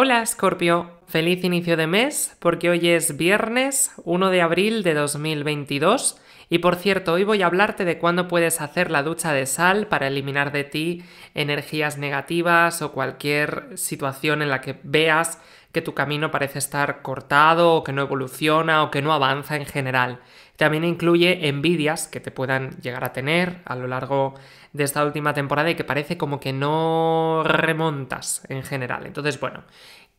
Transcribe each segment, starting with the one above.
Hola Scorpio, feliz inicio de mes porque hoy es viernes 1 de abril de 2022 y por cierto, hoy voy a hablarte de cuándo puedes hacer la ducha de sal para eliminar de ti energías negativas o cualquier situación en la que veas que tu camino parece estar cortado o que no evoluciona o que no avanza en general. También incluye envidias que te puedan llegar a tener a lo largo de esta última temporada y que parece como que no remontas en general. Entonces, bueno,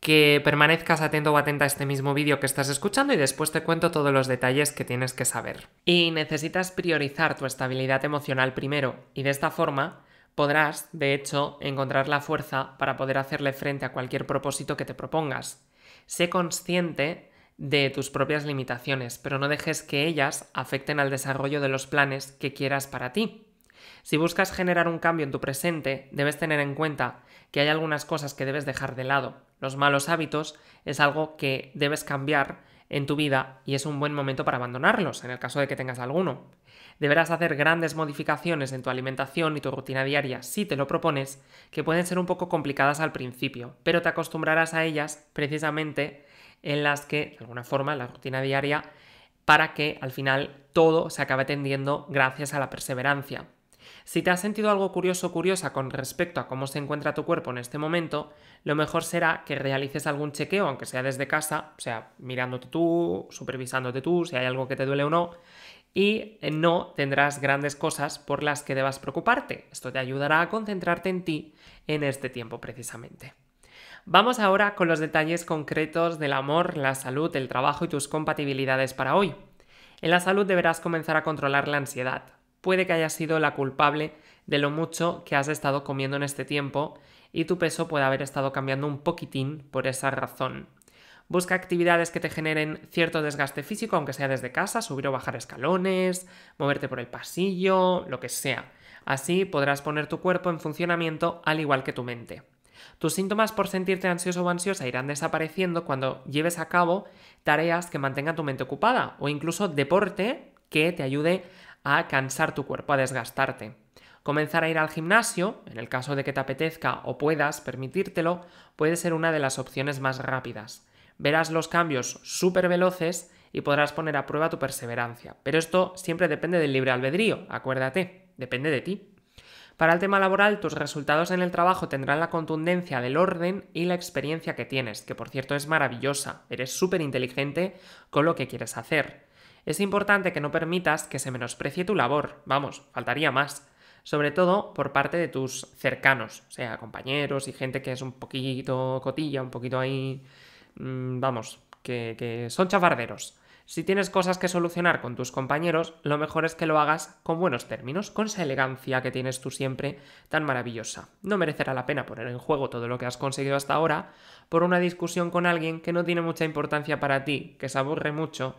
que permanezcas atento o atenta a este mismo vídeo que estás escuchando y después te cuento todos los detalles que tienes que saber. Y necesitas priorizar tu estabilidad emocional primero y de esta forma podrás, de hecho, encontrar la fuerza para poder hacerle frente a cualquier propósito que te propongas. Sé consciente de tus propias limitaciones, pero no dejes que ellas afecten al desarrollo de los planes que quieras para ti. Si buscas generar un cambio en tu presente, debes tener en cuenta que hay algunas cosas que debes dejar de lado. Los malos hábitos es algo que debes cambiar en tu vida y es un buen momento para abandonarlos, en el caso de que tengas alguno. Deberás hacer grandes modificaciones en tu alimentación y tu rutina diaria si te lo propones, que pueden ser un poco complicadas al principio, pero te acostumbrarás a ellas precisamente en las que, de alguna forma, la rutina diaria, para que al final todo se acabe tendiendo gracias a la perseverancia. Si te has sentido algo curioso o curiosa con respecto a cómo se encuentra tu cuerpo en este momento, lo mejor será que realices algún chequeo, aunque sea desde casa, o sea, mirándote tú, supervisándote tú, si hay algo que te duele o no, y eh, no tendrás grandes cosas por las que debas preocuparte. Esto te ayudará a concentrarte en ti en este tiempo precisamente. Vamos ahora con los detalles concretos del amor, la salud, el trabajo y tus compatibilidades para hoy. En la salud deberás comenzar a controlar la ansiedad. Puede que hayas sido la culpable de lo mucho que has estado comiendo en este tiempo y tu peso puede haber estado cambiando un poquitín por esa razón. Busca actividades que te generen cierto desgaste físico, aunque sea desde casa, subir o bajar escalones, moverte por el pasillo, lo que sea. Así podrás poner tu cuerpo en funcionamiento al igual que tu mente. Tus síntomas por sentirte ansioso o ansiosa irán desapareciendo cuando lleves a cabo tareas que mantengan tu mente ocupada o incluso deporte que te ayude a cansar tu cuerpo, a desgastarte. Comenzar a ir al gimnasio, en el caso de que te apetezca o puedas permitírtelo, puede ser una de las opciones más rápidas. Verás los cambios súper veloces y podrás poner a prueba tu perseverancia. Pero esto siempre depende del libre albedrío, acuérdate, depende de ti. Para el tema laboral, tus resultados en el trabajo tendrán la contundencia del orden y la experiencia que tienes, que por cierto es maravillosa, eres súper inteligente con lo que quieres hacer. Es importante que no permitas que se menosprecie tu labor, vamos, faltaría más, sobre todo por parte de tus cercanos, o sea, compañeros y gente que es un poquito cotilla, un poquito ahí, mm, vamos, que, son chafarderos. Si tienes cosas que solucionar con tus compañeros, lo mejor es que lo hagas con buenos términos, con esa elegancia que tienes tú siempre tan maravillosa. No merecerá la pena poner en juego todo lo que has conseguido hasta ahora por una discusión con alguien que no tiene mucha importancia para ti, que se aburre mucho.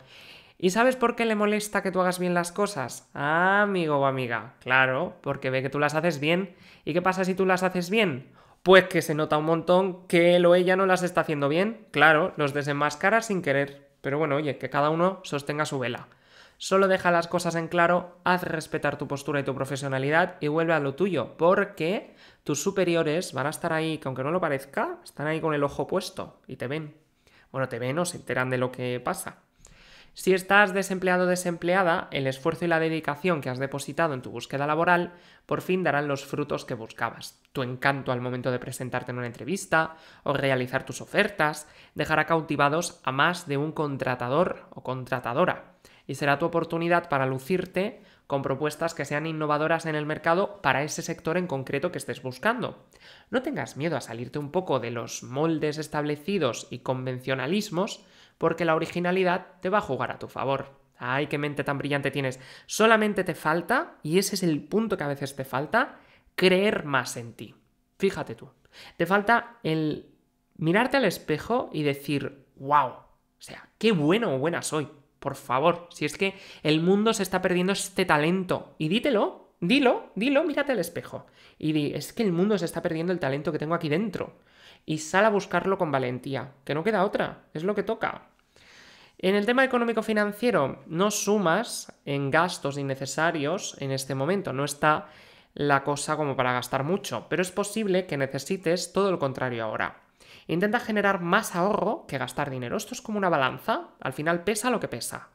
¿Y sabes por qué le molesta que tú hagas bien las cosas? Ah, amigo o amiga, claro, porque ve que tú las haces bien. ¿Y qué pasa si tú las haces bien? Pues que se nota un montón que él o ella no las está haciendo bien. Claro, los desenmascaras sin querer. Pero bueno, oye, que cada uno sostenga su vela. Solo deja las cosas en claro, haz respetar tu postura y tu profesionalidad y vuelve a lo tuyo, porque tus superiores van a estar ahí, que aunque no lo parezca, están ahí con el ojo puesto y te ven. Bueno, te ven o se enteran de lo que pasa. Si estás desempleado o desempleada, el esfuerzo y la dedicación que has depositado en tu búsqueda laboral por fin darán los frutos que buscabas. Tu encanto al momento de presentarte en una entrevista o realizar tus ofertas dejará cautivados a más de un contratador o contratadora y será tu oportunidad para lucirte con propuestas que sean innovadoras en el mercado para ese sector en concreto que estés buscando. No tengas miedo a salirte un poco de los moldes establecidos y convencionalismos porque la originalidad te va a jugar a tu favor. ¡Ay, qué mente tan brillante tienes! Solamente te falta, y ese es el punto que a veces te falta, creer más en ti. Fíjate tú. Te falta el mirarte al espejo y decir, wow, o sea, qué bueno o buena soy. Por favor, si es que el mundo se está perdiendo este talento, y dítelo, dilo, dilo, mírate al espejo. Y di, es que el mundo se está perdiendo el talento que tengo aquí dentro. Y sal a buscarlo con valentía, que no queda otra, es lo que toca. En el tema económico-financiero, no sumas en gastos innecesarios en este momento, no está la cosa como para gastar mucho, pero es posible que necesites todo lo contrario ahora. Intenta generar más ahorro que gastar dinero. Esto es como una balanza, al final pesa lo que pesa.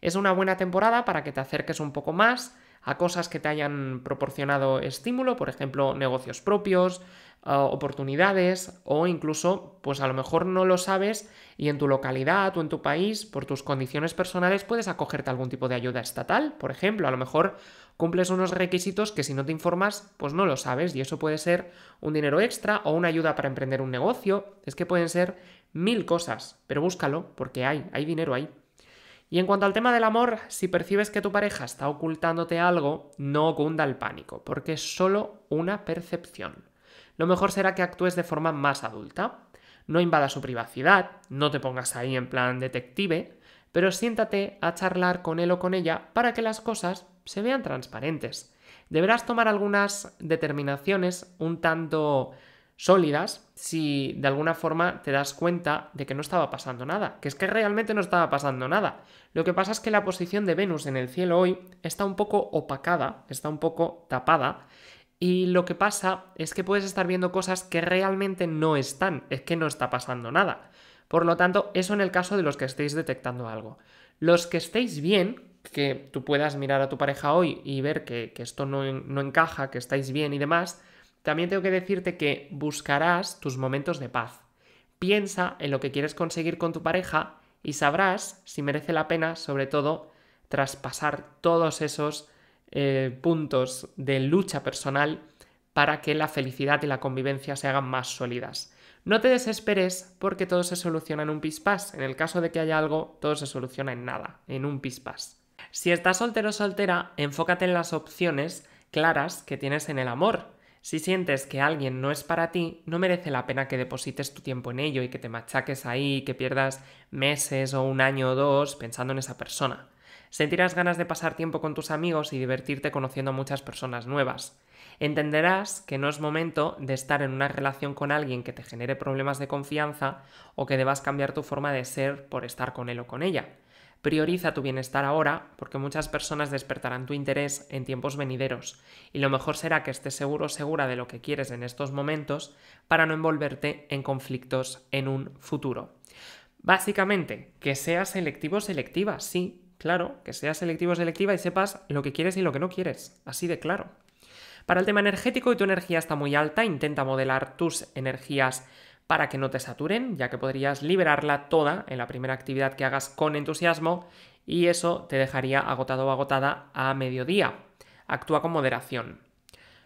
Es una buena temporada para que te acerques un poco más a cosas que te hayan proporcionado estímulo, por ejemplo, negocios propios, eh, oportunidades o incluso, pues a lo mejor no lo sabes y en tu localidad o en tu país, por tus condiciones personales, puedes acogerte a algún tipo de ayuda estatal, por ejemplo, a lo mejor cumples unos requisitos que si no te informas, pues no lo sabes y eso puede ser un dinero extra o una ayuda para emprender un negocio, es que pueden ser mil cosas, pero búscalo porque hay, hay dinero ahí. Y en cuanto al tema del amor, si percibes que tu pareja está ocultándote algo, no cunda el pánico, porque es solo una percepción. Lo mejor será que actúes de forma más adulta. No invadas su privacidad, no te pongas ahí en plan detective, pero siéntate a charlar con él o con ella para que las cosas se vean transparentes. Deberás tomar algunas determinaciones un tanto sólidas si de alguna forma te das cuenta de que no estaba pasando nada, que es que realmente no estaba pasando nada. Lo que pasa es que la posición de Venus en el cielo hoy está un poco opacada, está un poco tapada, y lo que pasa es que puedes estar viendo cosas que realmente no están, es que no está pasando nada. Por lo tanto, eso en el caso de los que estéis detectando algo. Los que estéis bien, que tú puedas mirar a tu pareja hoy y ver que, que esto no encaja, que estáis bien y demás, también tengo que decirte que buscarás tus momentos de paz. Piensa en lo que quieres conseguir con tu pareja y sabrás si merece la pena, sobre todo, traspasar todos esos eh, puntos de lucha personal para que la felicidad y la convivencia se hagan más sólidas. No te desesperes porque todo se soluciona en un pispás. En el caso de que haya algo, todo se soluciona en nada, en un pispás. Si estás soltero o soltera, enfócate en las opciones claras que tienes en el amor. Si sientes que alguien no es para ti, no merece la pena que deposites tu tiempo en ello y que te machaques ahí, que pierdas meses o un año o dos pensando en esa persona. Sentirás ganas de pasar tiempo con tus amigos y divertirte conociendo a muchas personas nuevas. Entenderás que no es momento de estar en una relación con alguien que te genere problemas de confianza o que debas cambiar tu forma de ser por estar con él o con ella. Prioriza tu bienestar ahora porque muchas personas despertarán tu interés en tiempos venideros y lo mejor será que estés seguro o segura de lo que quieres en estos momentos para no envolverte en conflictos en un futuro. Básicamente, que seas selectivo selectiva, sí, claro, que seas selectivo selectiva y sepas lo que quieres y lo que no quieres, así de claro. Para el tema energético y tu energía está muy alta, intenta modelar tus energías para que no te saturen, ya que podrías liberarla toda en la primera actividad que hagas con entusiasmo y eso te dejaría agotado o agotada a mediodía. Actúa con moderación.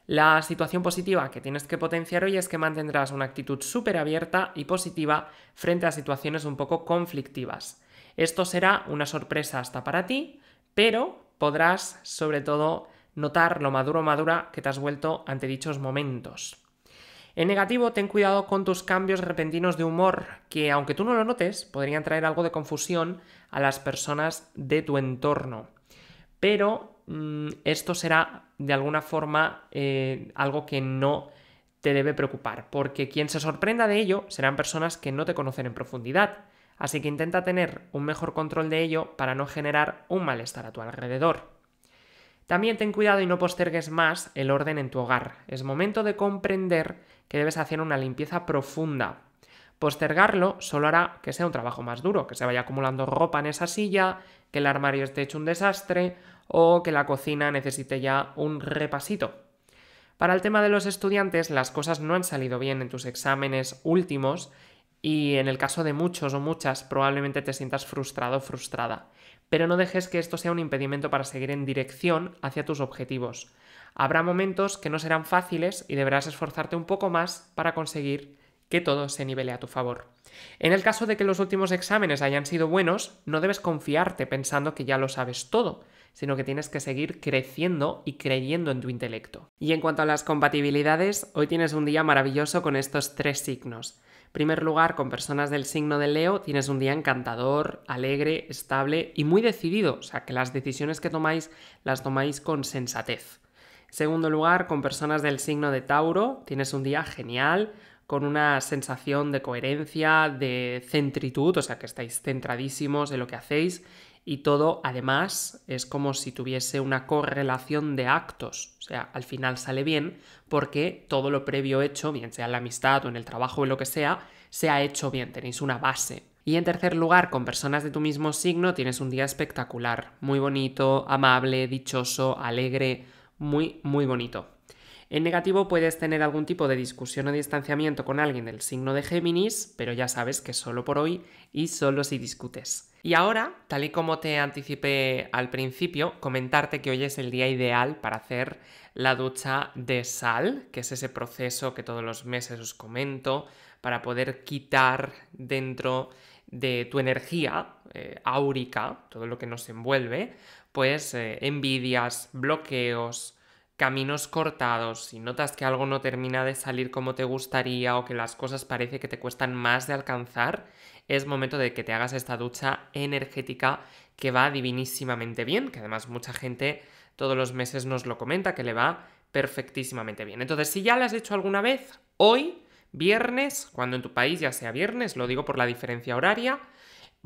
La situación positiva que tienes que potenciar hoy es que mantendrás una actitud súper abierta y positiva frente a situaciones un poco conflictivas. Esto será una sorpresa hasta para ti, pero podrás sobre todo notar lo maduro o madura que te has vuelto ante dichos momentos. En negativo, ten cuidado con tus cambios repentinos de humor, que aunque tú no lo notes, podrían traer algo de confusión a las personas de tu entorno. Pero mm, esto será de alguna forma eh, algo que no te debe preocupar, porque quien se sorprenda de ello serán personas que no te conocen en profundidad. Así que intenta tener un mejor control de ello para no generar un malestar a tu alrededor. También ten cuidado y no postergues más el orden en tu hogar. Es momento de comprender que debes hacer una limpieza profunda. Postergarlo solo hará que sea un trabajo más duro, que se vaya acumulando ropa en esa silla, que el armario esté hecho un desastre o que la cocina necesite ya un repasito. Para el tema de los estudiantes, las cosas no han salido bien en tus exámenes últimos y en el caso de muchos o muchas, probablemente te sientas frustrado o frustrada. Pero no dejes que esto sea un impedimento para seguir en dirección hacia tus objetivos. Habrá momentos que no serán fáciles y deberás esforzarte un poco más para conseguir que todo se nivele a tu favor. En el caso de que los últimos exámenes hayan sido buenos, no debes confiarte pensando que ya lo sabes todo, sino que tienes que seguir creciendo y creyendo en tu intelecto. Y en cuanto a las compatibilidades, hoy tienes un día maravilloso con estos tres signos. Primer lugar, con personas del signo de Leo tienes un día encantador, alegre, estable y muy decidido, o sea que las decisiones que tomáis las tomáis con sensatez. Segundo lugar, con personas del signo de Tauro tienes un día genial, con una sensación de coherencia, de centritud, o sea que estáis centradísimos en lo que hacéis y todo además es como si tuviese una correlación de actos, o sea, al final sale bien porque todo lo previo hecho, bien sea en la amistad o en el trabajo o lo que sea, se ha hecho bien, tenéis una base. Y en tercer lugar, con personas de tu mismo signo tienes un día espectacular, muy bonito, amable, dichoso, alegre, muy, muy bonito. En negativo puedes tener algún tipo de discusión o distanciamiento con alguien del signo de Géminis, pero ya sabes que solo por hoy y solo si discutes. Y ahora, tal y como te anticipé al principio, comentarte que hoy es el día ideal para hacer la ducha de sal, que es ese proceso que todos los meses os comento, para poder quitar dentro de tu energía eh, áurica, todo lo que nos envuelve, pues eh, envidias, bloqueos, caminos cortados, si notas que algo no termina de salir como te gustaría o que las cosas parece que te cuestan más de alcanzar, es momento de que te hagas esta ducha energética que va divinísimamente bien, que además mucha gente todos los meses nos lo comenta, que le va perfectísimamente bien. Entonces, si ya la has hecho alguna vez, hoy, viernes, cuando en tu país ya sea viernes, lo digo por la diferencia horaria,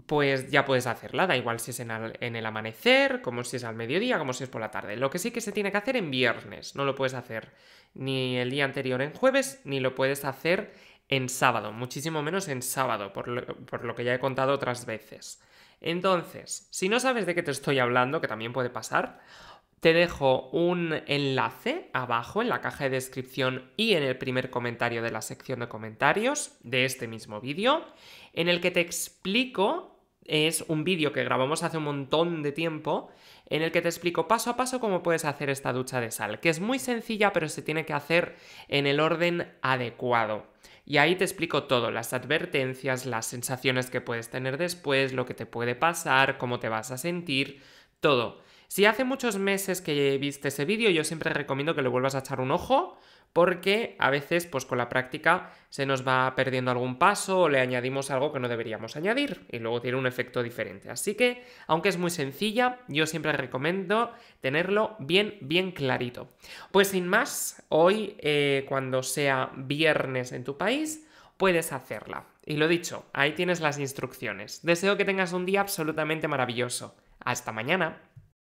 pues ya puedes hacerla, da igual si es en, el amanecer, como si es al mediodía, como si es por la tarde. Lo que sí que se tiene que hacer en viernes, no lo puedes hacer ni el día anterior en jueves, ni lo puedes hacer en sábado, muchísimo menos en sábado, por lo, por lo que ya he contado otras veces. Entonces, si no sabes de qué te estoy hablando, que también puede pasar, te dejo un enlace abajo en la caja de descripción y en el primer comentario de la sección de comentarios de este mismo vídeo, en el que te explico es un vídeo que grabamos hace un montón de tiempo en el que te explico paso a paso cómo puedes hacer esta ducha de sal, que es muy sencilla pero se tiene que hacer en el orden adecuado. Y ahí te explico todo, las advertencias, las sensaciones que puedes tener después, lo que te puede pasar, cómo te vas a sentir, todo. Si hace muchos meses que viste ese vídeo, yo siempre recomiendo que le vuelvas a echar un ojo porque a veces pues con la práctica se nos va perdiendo algún paso o le añadimos algo que no deberíamos añadir y luego tiene un efecto diferente. Así que, aunque es muy sencilla, yo siempre recomiendo tenerlo bien, bien clarito. Pues sin más, hoy eh, cuando sea viernes en tu país, puedes hacerla. Y lo dicho, ahí tienes las instrucciones. Deseo que tengas un día absolutamente maravilloso. Hasta mañana.